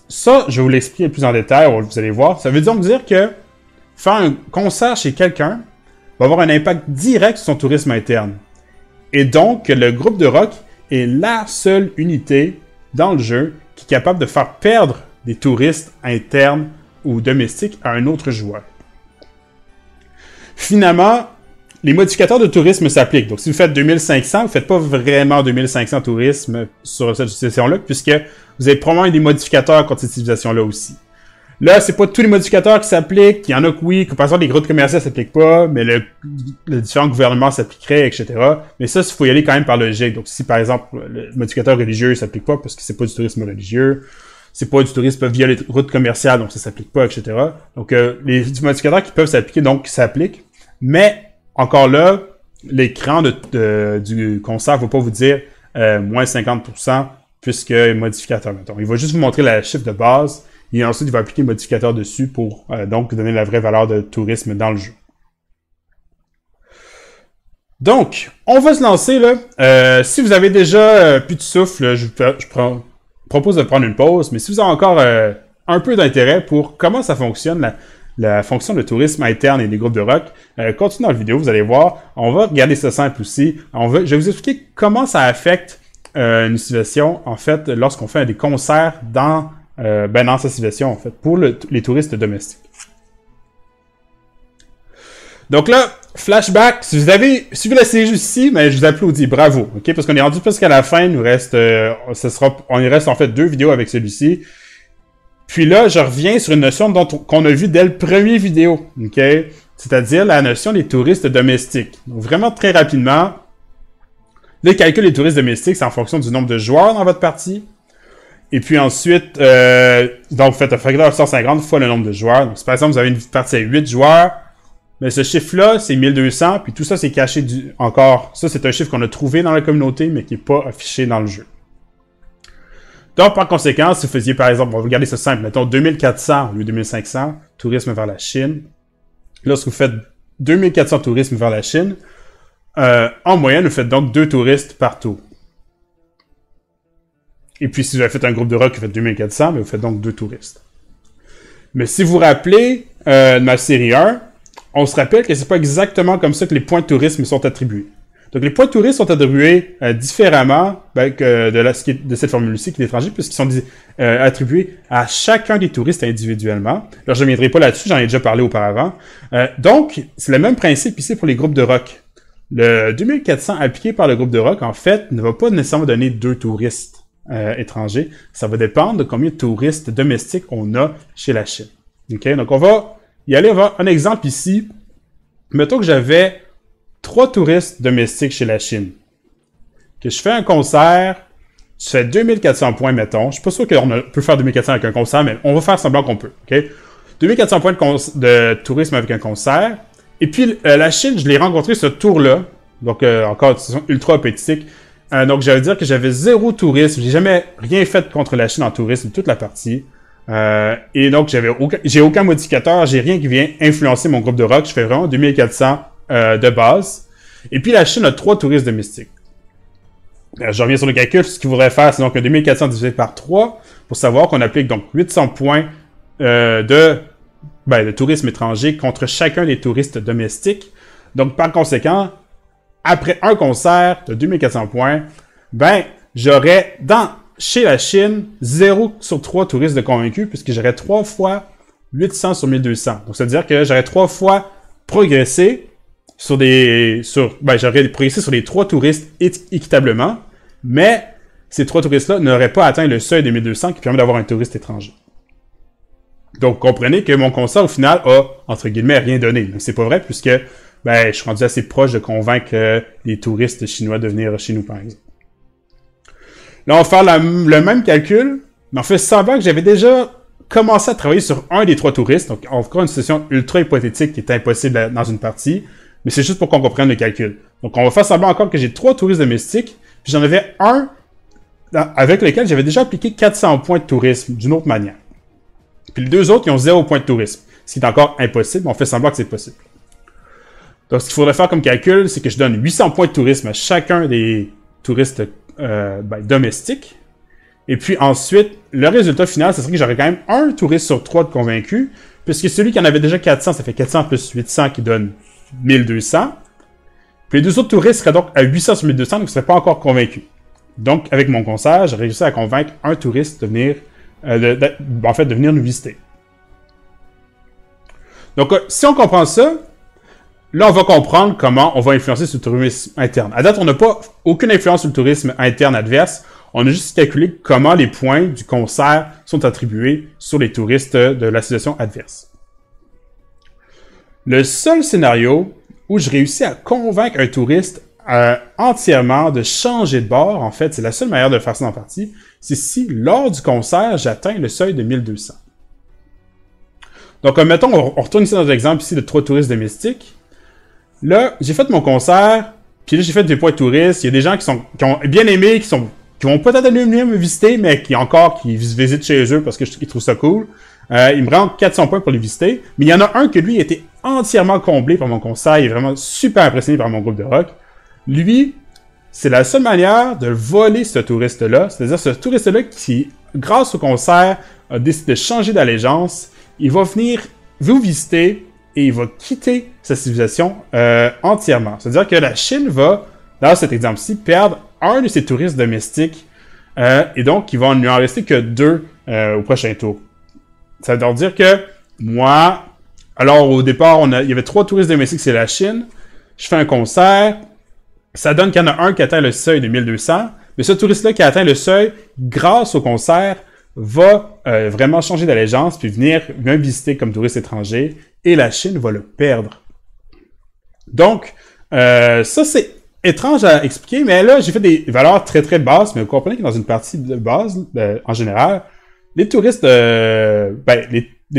Ça, je vous l'explique plus en détail, vous allez voir. Ça veut donc dire que faire un concert chez quelqu'un va avoir un impact direct sur son tourisme interne. Et donc, le groupe de rock est la seule unité dans le jeu qui est capable de faire perdre des touristes internes ou domestiques à un autre joueur. Finalement, les modificateurs de tourisme s'appliquent. Donc, si vous faites 2500, vous ne faites pas vraiment 2500 tourisme sur cette situation là puisque vous avez probablement des modificateurs contre cette utilisation là aussi. Là, c'est pas tous les modificateurs qui s'appliquent. Il y en a que oui, que par exemple, les groupes commerciaux s'appliquent pas, mais les différents gouvernements s'appliqueraient, etc. Mais ça, il faut y aller quand même par logique. Donc, si par exemple, le modificateur religieux ne s'applique pas parce que c'est pas du tourisme religieux, c'est pas du tourisme via les routes commerciales, donc ça s'applique pas, etc. Donc euh, les modificateurs qui peuvent s'appliquer, donc s'applique. Mais encore là, l'écran de, du concert va pas vous dire euh, moins 50% puisque modificateur, mettons. Il va juste vous montrer la chiffre de base et ensuite il va appliquer le modificateur dessus pour euh, donc donner la vraie valeur de tourisme dans le jeu. Donc, on va se lancer là. si vous avez déjà plus de souffle, je prends propose de prendre une pause, mais si vous avez encore euh, un peu d'intérêt pour comment ça fonctionne, la, fonction de tourisme interne et des groupes de rock. Euh, continuez dans la vidéo, vous allez voir. On va regarder ça simple aussi. On je vais vous expliquer comment ça affecte euh, une situation, en fait, lorsqu'on fait des concerts dans, ben, sa situation, en fait, pour les touristes domestiques. Donc là, Flashback, si vous avez suivi la série jusqu'ici, mais je vous applaudis, bravo, ok, parce qu'on est rendu à la fin, nous reste, euh, sera, on y reste en fait deux vidéos avec celui-ci. Puis là, je reviens sur une notion dont qu'on a vue dès le premier vidéo, ok, c'est-à-dire la notion des touristes domestiques. Donc vraiment très rapidement, les calculs des touristes domestiques, c'est en fonction du nombre de joueurs dans votre partie. Et puis ensuite, euh, donc vous faites un facteur 150 fois le nombre de joueurs. Donc, par exemple vous avez une partie à 8 joueurs, mais ce chiffre-là, c'est 1200, puis tout ça, c'est caché du... encore. Ça, c'est un chiffre qu'on a trouvé dans la communauté, mais qui n'est pas affiché dans le jeu. Donc, par conséquent, si vous faisiez, par exemple, on va regarder simple, mettons 2400 au lieu de 2500, tourisme vers la Chine. Lorsque vous faites 2400 tourisme vers la Chine, euh, en moyenne, vous faites donc deux touristes partout. Et puis, si vous avez fait un groupe de rock qui fait 2400, mais ben, vous faites donc deux touristes. Mais si vous vous rappelez euh, de ma série 1, on se rappelle que c'est pas exactement comme ça que les points de tourisme sont attribués. Donc, les points de tourisme sont attribués euh, différemment ben, de, la, de cette formule-ci qui est étrangère, puisqu'ils sont euh, attribués à chacun des touristes individuellement. Alors, je ne pas là-dessus, j'en ai déjà parlé auparavant. Euh, donc, c'est le même principe ici pour les groupes de rock. Le 2400 appliqué par le groupe de rock, en fait, ne va pas nécessairement donner deux touristes étrangers. Ça va dépendre de combien de touristes domestiques on a chez la Chine. Donc, on va y a un exemple ici. Mettons que j'avais trois touristes domestiques chez la Chine. Que je fais un concert, je fais 2400 points, mettons. Je suis pas sûr qu'on peut faire 2400 avec un concert, mais on va faire semblant qu'on peut. 2400 points de, tourisme avec un concert. Et puis, euh, la Chine, je l'ai rencontré ce tour-là. Donc, euh, encore, ultra appétitique. Euh, donc, j'allais dire que j'avais zéro tourisme. n'ai jamais rien fait contre la Chine en tourisme, toute la partie. Euh, et donc, j'avais j'ai aucun modificateur, j'ai rien qui vient influencer mon groupe de rock. Je fais vraiment 2400 euh, de base. Et puis, la Chine a trois touristes domestiques. Euh, je reviens sur le calcul. Ce qu'il voudrait faire, c'est donc 2400 divisé par 3 pour savoir qu'on applique donc 800 points ben, de, tourisme étranger contre chacun des touristes domestiques. Donc, par conséquent, après un concert de 2400 points, ben, j'aurais dans chez la Chine, 0 sur 3 touristes de convaincus, puisque j'aurais 3 fois 800 sur 1200. Donc, c'est-à-dire que j'aurais 3 fois progressé sur des. Sur, ben, j'aurais progressé sur les 3 touristes équitablement, mais ces 3 touristes-là n'auraient pas atteint le seuil de 1200 qui permet d'avoir un touriste étranger. Donc, comprenez que mon constat, au final, a, entre guillemets, rien donné. Donc, c'est pas vrai, puisque ben, je suis rendu assez proche de convaincre euh, les touristes chinois de venir chez nous, par exemple. Là, on va faire le même calcul, mais on fait semblant que j'avais déjà commencé à travailler sur un des trois touristes. Donc, on faire une session ultra hypothétique qui est impossible dans une partie, mais c'est juste pour qu'on comprenne le calcul. Donc, on va faire semblant encore que j'ai trois touristes domestiques, puis j'en avais un avec lequel j'avais déjà appliqué 400 points de tourisme d'une autre manière. Puis les deux autres, ils ont zéro point de tourisme, ce qui est encore impossible, mais on fait semblant que c'est possible. Donc, ce qu'il faudrait faire comme calcul, c'est que je donne 800 points de tourisme à chacun des touristes euh, ben, domestique. Et puis ensuite, le résultat final, ce serait que j'aurais quand même un touriste sur trois de convaincu, puisque celui qui en avait déjà 400, ça fait 400 plus 800 qui donne 1200. Puis les deux autres touristes seraient donc à 800 sur 1200, donc ne seraient pas encore convaincu Donc, avec mon conseil j'ai réussi à convaincre un touriste de venir, euh, ben, en fait, de venir nous visiter. Donc, euh, si on comprend ça, Là, on va comprendre comment on va influencer ce tourisme interne. À date, on n'a pas aucune influence sur le tourisme interne adverse. On a juste calculé comment les points du concert sont attribués sur les touristes de situation adverse. Le seul scénario où je réussis à convaincre un touriste euh, entièrement de changer de bord, en fait, c'est la seule manière de faire ça en partie, c'est si lors du concert, j'atteins le seuil de 1200. Donc, mettons, on retourne ici dans l'exemple ici de trois touristes domestiques. Là, j'ai fait mon concert, puis là, j'ai fait des points touristes. Il y a des gens qui, sont, ont bien aimé, qui sont qui vont peut-être venir me visiter, mais qui encore qui visitent chez eux parce qu'ils trouvent ça cool. Euh, il me rend 400 points pour les visiter. Mais il y en a un que lui était entièrement comblé par mon concert. Il est vraiment super impressionné par mon groupe de rock. Lui, c'est la seule manière de voler ce touriste-là. C'est-à-dire ce touriste-là qui, grâce au concert, a décidé de changer d'allégeance. Il va venir vous visiter et il va quitter sa civilisation euh, entièrement. C'est-à-dire que la Chine va, dans cet exemple-ci, perdre un de ses touristes domestiques euh, et donc il va ne lui en rester que deux euh, au prochain tour. Ça veut dire que moi, alors au départ, on il y avait trois touristes domestiques, c'est la Chine. Je fais un concert. Ça donne qu'il y en a un qui atteint le seuil de 1200. Mais ce touriste-là qui atteint le seuil, grâce au concert, va vraiment changer d'allégeance puis venir, me visiter comme touriste étranger et la Chine va le perdre. Donc, euh, ça c'est étrange à expliquer, mais là j'ai fait des valeurs très très basses, mais vous comprenez que dans une partie de base, en général, les touristes, euh, ben,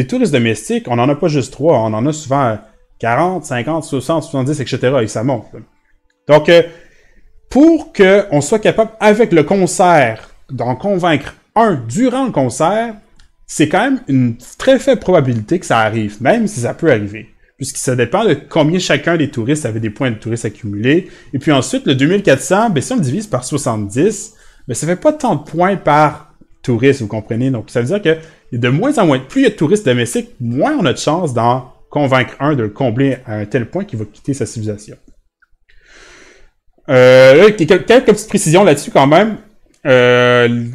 touristes domestiques, on n'en a pas juste trois, on en a souvent 40, 50, 60, 70, etc. et ça monte. Donc, euh, pour qu'on soit capable, avec le concert, d'en convaincre un durant le concert, c'est quand même une très faible probabilité que ça arrive, même si ça peut arriver. Puisque ça dépend de combien chacun des touristes avait des points de touristes accumulés. Et puis ensuite, le 2400, ben, si on le divise par 70, mais ben, ça fait pas tant de points par touriste, vous comprenez? Donc, ça veut dire que de moins en moins, plus il y a de touristes domestiques, moins on a de chance d'en convaincre un de le combler à un tel point qu'il va quitter sa civilisation. Euh, quelques petites précisions là-dessus quand même. Euh,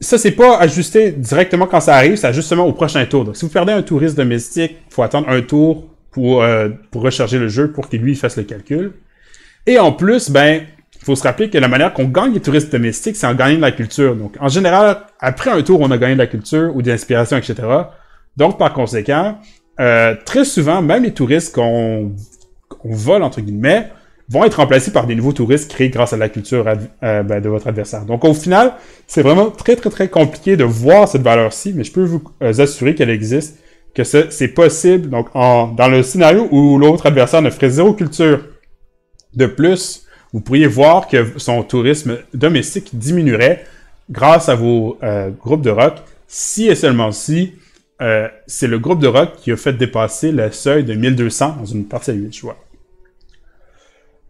ça, c'est pas ajusté directement quand ça arrive, c'est justement au prochain tour. Donc, si vous perdez un touriste domestique, il faut attendre un tour pour, euh, pour recharger le jeu pour qu'il lui fasse le calcul. Et en plus, ben, faut se rappeler que la manière qu'on gagne les touristes domestiques, c'est en gagnant de la culture. Donc, en général, après un tour, on a gagné de la culture ou de l'inspiration, etc. Donc, par conséquent, euh, très souvent, même les touristes qu'on vole, entre guillemets, vont être remplacés par des nouveaux touristes créés grâce à la culture euh, ben, de votre adversaire. Donc au final, c'est vraiment très très très compliqué de voir cette valeur-ci, mais je peux vous euh, assurer qu'elle existe, que c'est possible. Donc en, dans le scénario où l'autre adversaire ne ferait zéro culture de plus, vous pourriez voir que son tourisme domestique diminuerait grâce à vos euh, groupes de rock, si et seulement si c'est le groupe de rock qui a fait dépasser le seuil de 1200 dans une partie à 8 choix.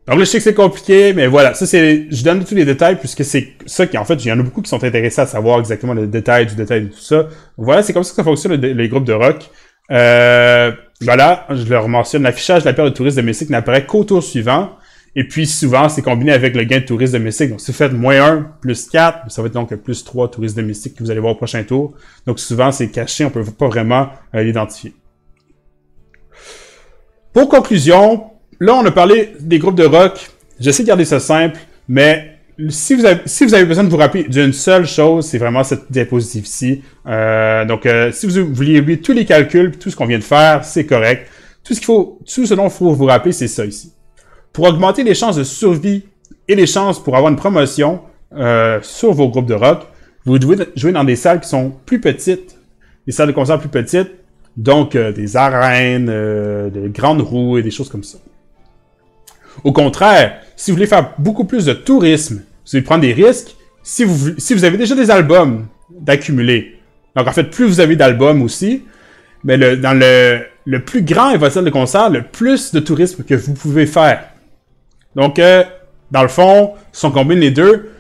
Donc là, je c'est compliqué, mais voilà, ça c'est, je donne tous les détails puisque c'est ça qui, en fait, il y en a beaucoup qui sont intéressés à savoir exactement les détails du détail de tout ça. Voilà, c'est comme ça que ça fonctionne les groupes de rock. Euh, voilà, je leur mentionne l'affichage de la paire de touristes domestiques n'apparaît qu'au tour suivant. Et puis souvent, c'est combiné avec le gain de touristes domestiques. Donc, si vous faites moins 1, plus 4, ça va être donc plus 3 touristes domestiques que vous allez voir au prochain tour. Donc souvent, c'est caché, on peut pas vraiment euh, l'identifier. Pour conclusion, là, on a parlé des groupes de rock. J'essaie de garder ça simple, mais si vous, avez, si vous avez besoin de vous rappeler d'une seule chose, c'est vraiment cette diapositive-ci. Euh, donc, euh, si vous voulez oublier tous les calculs, tout ce qu'on vient de faire, c'est correct. Tout ce, qu'il faut, tout ce dont il faut vous rappeler, c'est ça ici. Pour augmenter les chances de survie et les chances pour avoir une promotion euh, sur vos groupes de rock, vous devez jouer dans des salles qui sont plus petites, des salles de concert plus petites, donc des arènes, des grandes roues et des choses comme ça. Au contraire, si vous voulez faire beaucoup plus de tourisme, vous allez prendre des risques si vous, si vous avez déjà des albums d'accumuler. Donc en fait, plus vous avez d'albums aussi, mais dans le, plus grand événement de concert, le plus de tourisme que vous pouvez faire. Donc, euh, dans le fond, si on combine les deux,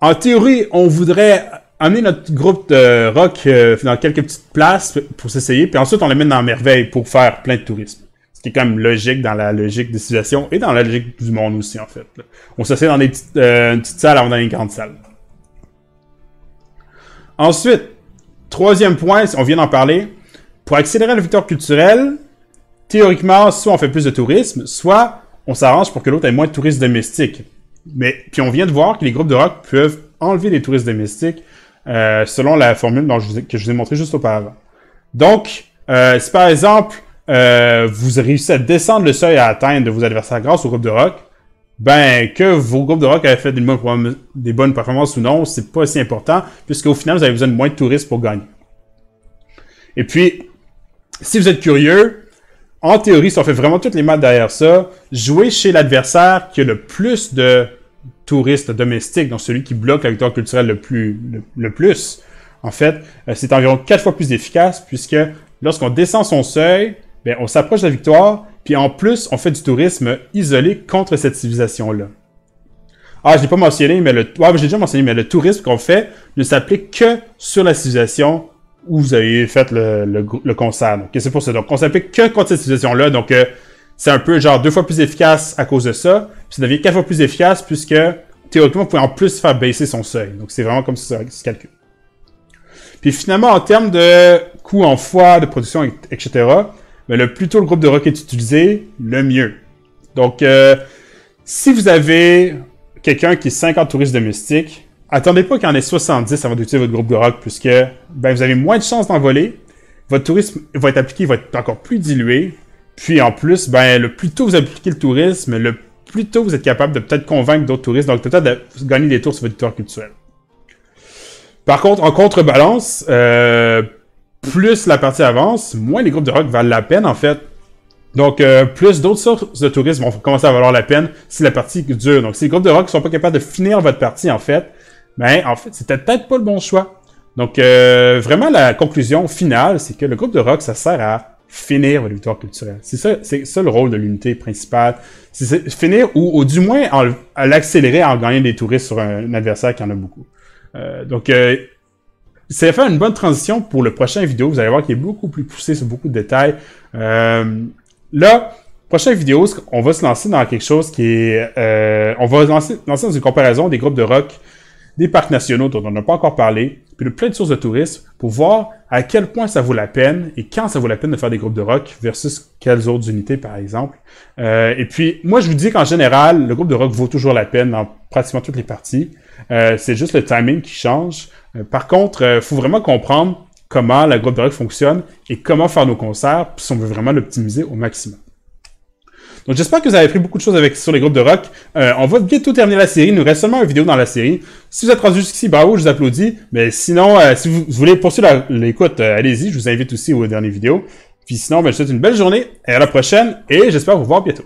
en théorie, on voudrait amener notre groupe de rock euh, dans quelques petites places pour s'essayer, puis ensuite on les met dans merveille pour faire plein de tourisme. Ce qui est quand même logique dans la logique des situations et dans la logique du monde aussi, en fait. On s'assied dans euh, une petite salle avant dans une grande salle. Ensuite, troisième point, on vient d'en parler. Pour accélérer le vecteur culturel, théoriquement, soit on fait plus de tourisme, soit on s'arrange pour que l'autre ait moins de touristes domestiques. Mais puis on vient de voir que les groupes de rock peuvent enlever les touristes domestiques euh, selon la formule que je vous ai montrée juste auparavant. Donc, euh, si par exemple euh, vous réussissez à descendre le seuil à atteindre de vos adversaires grâce au groupe de rock, ben que vos groupes de rock avaient fait des bonnes, performances ou non, c'est pas si important, puisque au final, vous avez besoin de moins de touristes pour gagner. Et puis, si vous êtes curieux, en théorie, si on fait vraiment toutes les maths derrière ça, jouer chez l'adversaire qui a le plus de touristes domestiques, donc celui qui bloque la victoire culturelle le plus, le plus en fait, euh, c'est environ 4 fois plus efficace puisque lorsqu'on descend son seuil, ben on s'approche de la victoire, puis en plus, on fait du tourisme isolé contre cette civilisation-là. Ah, je l'ai pas mentionné, mais le, j'ai déjà mentionné, mais le tourisme qu'on fait ne s'applique que sur la civilisation où vous avez fait le, le, concert. Donc, c'est pour ça. Donc, on s'applique que contre cette civilisation-là. Donc, euh, c'est un peu genre deux fois plus efficace à cause de ça. Puis ça devient quatre fois plus efficace puisque théoriquement, vous pouvez en plus faire baisser son seuil. Donc, c'est vraiment comme ça se calcule. Puis finalement, en termes de coûts en fois, de production, etc., mais le plus tôt le groupe de rock est utilisé, le mieux. Donc, euh, si vous avez quelqu'un qui est 50 touristes domestiques, attendez pas qu'il en ait 70 avant d'utiliser votre groupe de rock, puisque ben, vous avez moins de chances d'envoler, votre tourisme va être appliqué, va être encore plus dilué, puis en plus, ben, le plus tôt vous appliquez le tourisme, le plus tôt vous êtes capable de peut-être convaincre d'autres touristes, donc peut-être de gagner des tours sur votre territoire culturel. Par contre, en contrebalance, euh, plus la partie avance, moins les groupes de rock valent la peine en fait. Donc, euh, plus d'autres sources de tourisme vont commencer à valoir la peine si la partie dure. Donc, si les groupes de rock ne sont pas capables de finir votre partie, en fait, ben, en fait, c'était peut-être pas le bon choix. Donc, euh, vraiment, la conclusion finale, c'est que le groupe de rock, ça sert à finir votre victoire culturelle. C'est ça, c'est ça le rôle de l'unité principale. C'est finir ou, ou, du moins à l'accélérer en gagnant des touristes sur un, adversaire qui en a beaucoup. Euh, donc, euh, ça faire une bonne transition pour le prochain vidéo. Vous allez voir qu'il est beaucoup plus poussé sur beaucoup de détails. Euh, là, prochaine vidéo, on va se lancer dans quelque chose qui est... Euh, on va se lancer dans une comparaison des groupes de rock, des parcs nationaux dont on n'a pas encore parlé, puis de plein de sources de tourisme pour voir à quel point ça vaut la peine et quand ça vaut la peine de faire des groupes de rock versus quelles autres unités, par exemple. Euh, et puis, moi, je vous dis qu'en général, le groupe de rock vaut toujours la peine dans pratiquement toutes les parties. Euh, c'est juste le timing qui change. Euh, par contre, il euh, faut vraiment comprendre comment la groupe de rock fonctionne et comment faire nos concerts si on veut vraiment l'optimiser au maximum. Donc j'espère que vous avez appris beaucoup de choses avec, sur les groupes de rock. Euh, on va bientôt terminer la série. Il nous reste seulement une vidéo dans la série. Si vous êtes rendu jusqu'ici, bravo, ben je vous applaudis. Mais sinon, si vous, voulez poursuivre l'écoute, allez-y. Je vous invite aussi aux dernières vidéos. Puis sinon, ben, je vous souhaite une belle journée et à la prochaine. Et j'espère vous voir bientôt.